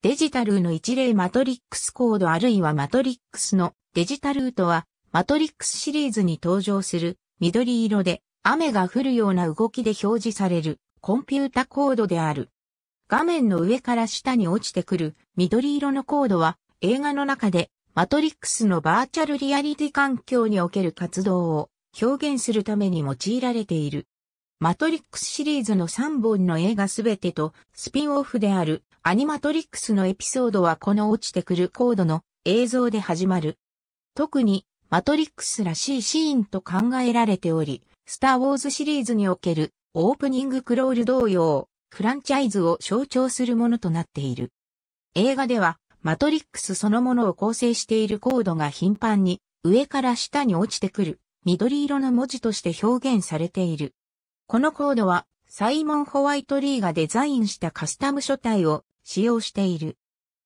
デジタルの一例マトリックスコードあるいはマトリックスのデジタルとは、マトリックスシリーズに登場する緑色で雨が降るような動きで表示されるコンピュータコードである。画面の上から下に落ちてくる緑色のコードは映画の中でマトリックスのバーチャルリアリティ環境における活動を表現するために用いられている。マトリックスシリーズの3本の映画すべてとスピンオフであるアニマトリックスのエピソードはこの落ちてくるコードの映像で始まる。特に、マトリックスらしいシーンと考えられており、スター・ウォーズシリーズにおけるオープニングクロール同様、フランチャイズを象徴するものとなっている。映画では、マトリックスそのものを構成しているコードが頻繁に上から下に落ちてくる緑色の文字として表現されている。このコードはサイモン・ホワイトリーがデザインしたカスタム書体を使用している。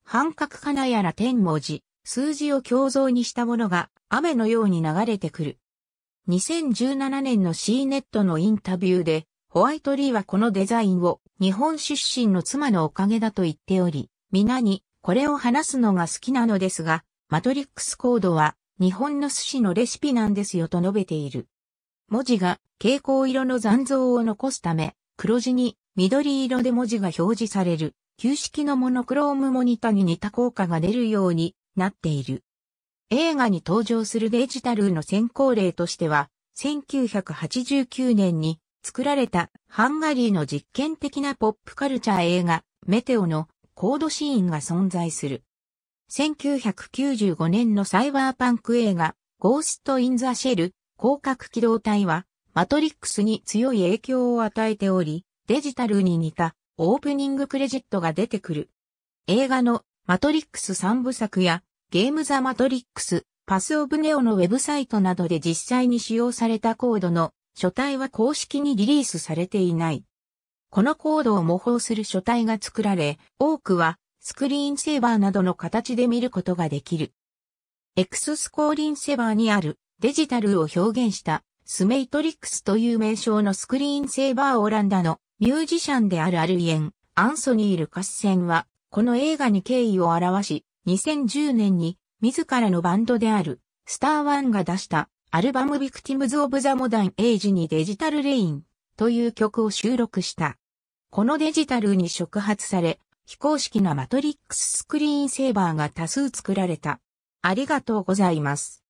半角かなやら天文字、数字を共造にしたものが雨のように流れてくる。2017年の C ネットのインタビューで、ホワイトリーはこのデザインを日本出身の妻のおかげだと言っており、皆にこれを話すのが好きなのですが、マトリックスコードは日本の寿司のレシピなんですよと述べている。文字が蛍光色の残像を残すため、黒地に緑色で文字が表示される。旧式のモノクロームモニタに似た効果が出るようになっている。映画に登場するデジタルの先行例としては、1989年に作られたハンガリーの実験的なポップカルチャー映画メテオのコードシーンが存在する。1995年のサイバーパンク映画ゴースト・イン・ザ・シェル広角機動隊はマトリックスに強い影響を与えており、デジタルに似たオープニングクレジットが出てくる。映画のマトリックス3部作やゲームザマトリックス、パスオブネオのウェブサイトなどで実際に使用されたコードの書体は公式にリリースされていない。このコードを模倣する書体が作られ、多くはスクリーンセーバーなどの形で見ることができる。エクススコーリンセーバーにあるデジタルを表現したスメイトリックスという名称のスクリーンセーバーオランダのミュージシャンであるアルイエン、アンソニー・ルカッセンは、この映画に敬意を表し、2010年に、自らのバンドである、スター・ワンが出した、アルバムビクティムズ・オブ・ザ・モダン・エイジにデジタル・レインという曲を収録した。このデジタルに触発され、非公式なマトリックススクリーンセーバーが多数作られた。ありがとうございます。